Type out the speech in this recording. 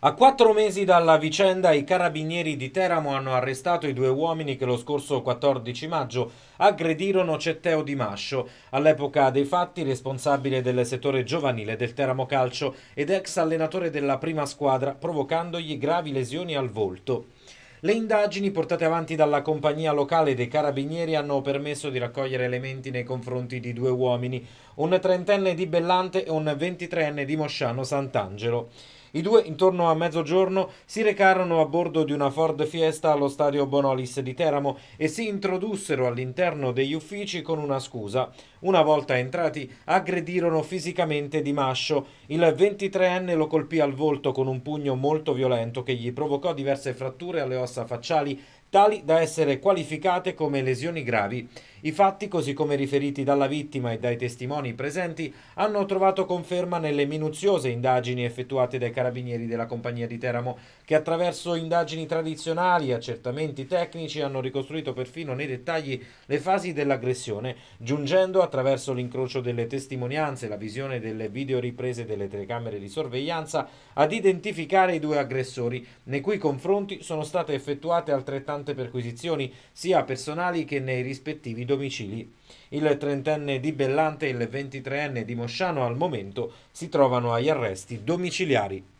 A quattro mesi dalla vicenda i carabinieri di Teramo hanno arrestato i due uomini che lo scorso 14 maggio aggredirono Cetteo Di Mascio, all'epoca dei fatti responsabile del settore giovanile del Teramo Calcio ed ex allenatore della prima squadra, provocandogli gravi lesioni al volto. Le indagini portate avanti dalla compagnia locale dei carabinieri hanno permesso di raccogliere elementi nei confronti di due uomini, un trentenne di Bellante e un ventitreenne di Mosciano Sant'Angelo. I due, intorno a mezzogiorno, si recarono a bordo di una Ford Fiesta allo stadio Bonolis di Teramo e si introdussero all'interno degli uffici con una scusa. Una volta entrati, aggredirono fisicamente Di Mascio. Il 23enne lo colpì al volto con un pugno molto violento che gli provocò diverse fratture alle ossa facciali tali da essere qualificate come lesioni gravi. I fatti, così come riferiti dalla vittima e dai testimoni presenti, hanno trovato conferma nelle minuziose indagini effettuate dai carabinieri della compagnia di Teramo, che attraverso indagini tradizionali e accertamenti tecnici hanno ricostruito perfino nei dettagli le fasi dell'aggressione, giungendo attraverso l'incrocio delle testimonianze e la visione delle videoriprese delle telecamere di sorveglianza ad identificare i due aggressori, nei cui confronti sono state effettuate altrettanto importante perquisizioni sia personali che nei rispettivi domicili. Il trentenne di Bellante e il ventitreenne di Mosciano al momento si trovano agli arresti domiciliari.